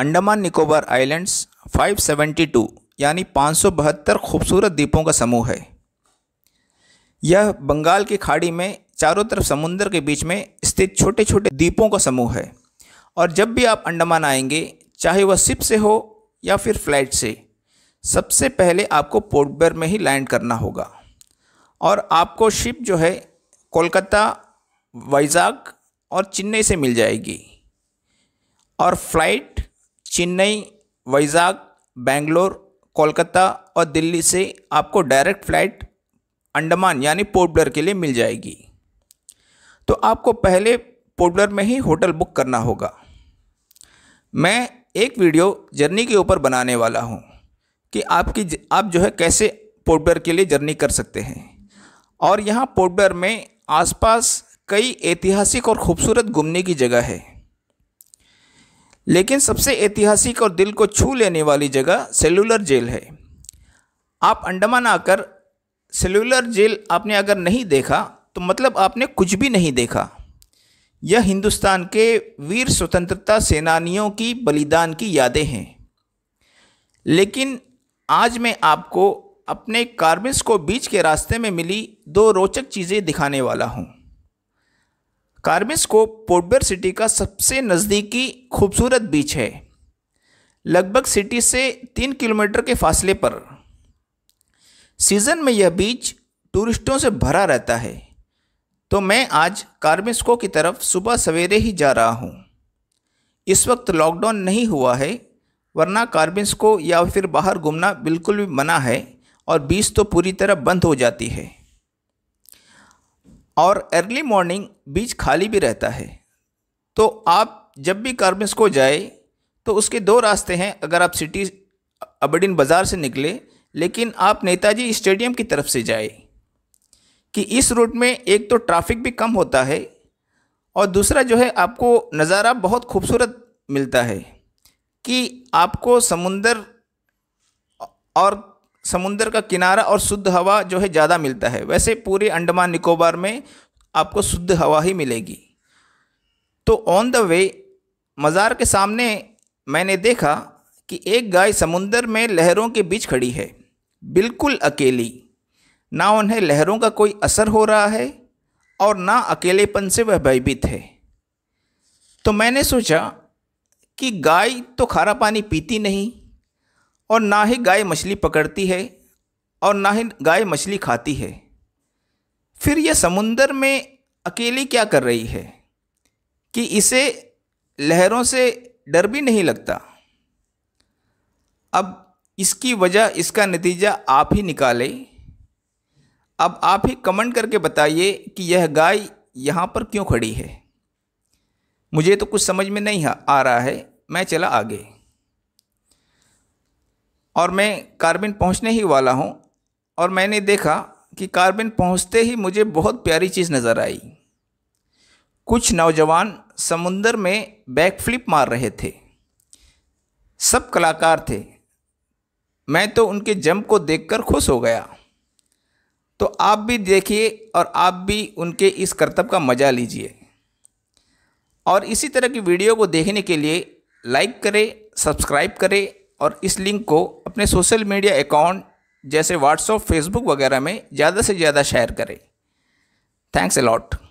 Andaman Nicobar islands 572 यानी पाँच खूबसूरत द्वीपों का समूह है यह बंगाल की खाड़ी में चारों तरफ समुद्र के बीच में स्थित छोटे छोटे द्वीपों का समूह है और जब भी आप अंडमान आएंगे चाहे वह शिप से हो या फिर फ्लाइट से सबसे पहले आपको पोर्टबेर में ही लैंड करना होगा और आपको शिप जो है कोलकाता वाइजाग और चेन्नई से मिल जाएगी और फ्लाइट चेन्नई वैजाग बेंगलोर कोलकाता और दिल्ली से आपको डायरेक्ट फ्लाइट अंडमान यानी पोर्ट ब्लर के लिए मिल जाएगी तो आपको पहले पोर्ट ब्लर में ही होटल बुक करना होगा मैं एक वीडियो जर्नी के ऊपर बनाने वाला हूँ कि आपकी ज, आप जो है कैसे पोर्ट ब्लर के लिए जर्नी कर सकते हैं और यहाँ पोर्ट ब्लर में आसपास कई ऐतिहासिक और ख़ूबसूरत घूमने की जगह है लेकिन सबसे ऐतिहासिक और दिल को छू लेने वाली जगह सेलुलर जेल है आप अंडमान आकर सेलुलर जेल आपने अगर नहीं देखा तो मतलब आपने कुछ भी नहीं देखा यह हिंदुस्तान के वीर स्वतंत्रता सेनानियों की बलिदान की यादें हैं लेकिन आज मैं आपको अपने कार्बिस को बीच के रास्ते में मिली दो रोचक चीज़ें दिखाने वाला हूँ कार्बिस को पोर्टबेर सिटी का सबसे नज़दीकी खूबसूरत बीच है लगभग सिटी से तीन किलोमीटर के फासले पर सीज़न में यह बीच टूरिस्टों से भरा रहता है तो मैं आज कार्बिस्को की तरफ सुबह सवेरे ही जा रहा हूँ इस वक्त लॉकडाउन नहीं हुआ है वरना कार्बिस्को या फिर बाहर घूमना बिल्कुल भी मना है और बीच तो पूरी तरह बंद हो जाती है और अर्ली मॉर्निंग बीच खाली भी रहता है तो आप जब भी कार्मिस को जाए तो उसके दो रास्ते हैं अगर आप सिटी अबडिन बाज़ार से निकले लेकिन आप नेताजी स्टेडियम की तरफ से जाए कि इस रूट में एक तो ट्रैफिक भी कम होता है और दूसरा जो है आपको नज़ारा बहुत खूबसूरत मिलता है कि आपको समुंदर और समुंदर का किनारा और शुद्ध हवा जो है ज़्यादा मिलता है वैसे पूरे अंडमान निकोबार में आपको शुद्ध हवा ही मिलेगी तो ऑन द वे मज़ार के सामने मैंने देखा कि एक गाय समुंदर में लहरों के बीच खड़ी है बिल्कुल अकेली ना उन्हें लहरों का कोई असर हो रहा है और ना अकेलेपन से वह भयभीत है तो मैंने सोचा कि गाय तो खारा पानी पीती नहीं और ना ही गाय मछली पकड़ती है और ना ही गाय मछली खाती है फिर यह समुंदर में अकेली क्या कर रही है कि इसे लहरों से डर भी नहीं लगता अब इसकी वजह इसका नतीजा आप ही निकालें अब आप ही कमेंट करके बताइए कि यह गाय यहाँ पर क्यों खड़ी है मुझे तो कुछ समझ में नहीं आ रहा है मैं चला आगे और मैं कार्बिन पहुंचने ही वाला हूं और मैंने देखा कि कार्बिन पहुंचते ही मुझे बहुत प्यारी चीज़ नज़र आई कुछ नौजवान समुंदर में बैकफ्लिप मार रहे थे सब कलाकार थे मैं तो उनके जंप को देखकर खुश हो गया तो आप भी देखिए और आप भी उनके इस करतब का मज़ा लीजिए और इसी तरह की वीडियो को देखने के लिए लाइक करें सब्सक्राइब करें और इस लिंक को अपने सोशल मीडिया अकाउंट जैसे व्हाट्सअप फेसबुक वगैरह में ज़्यादा से ज़्यादा शेयर करें थैंक्स अलॉट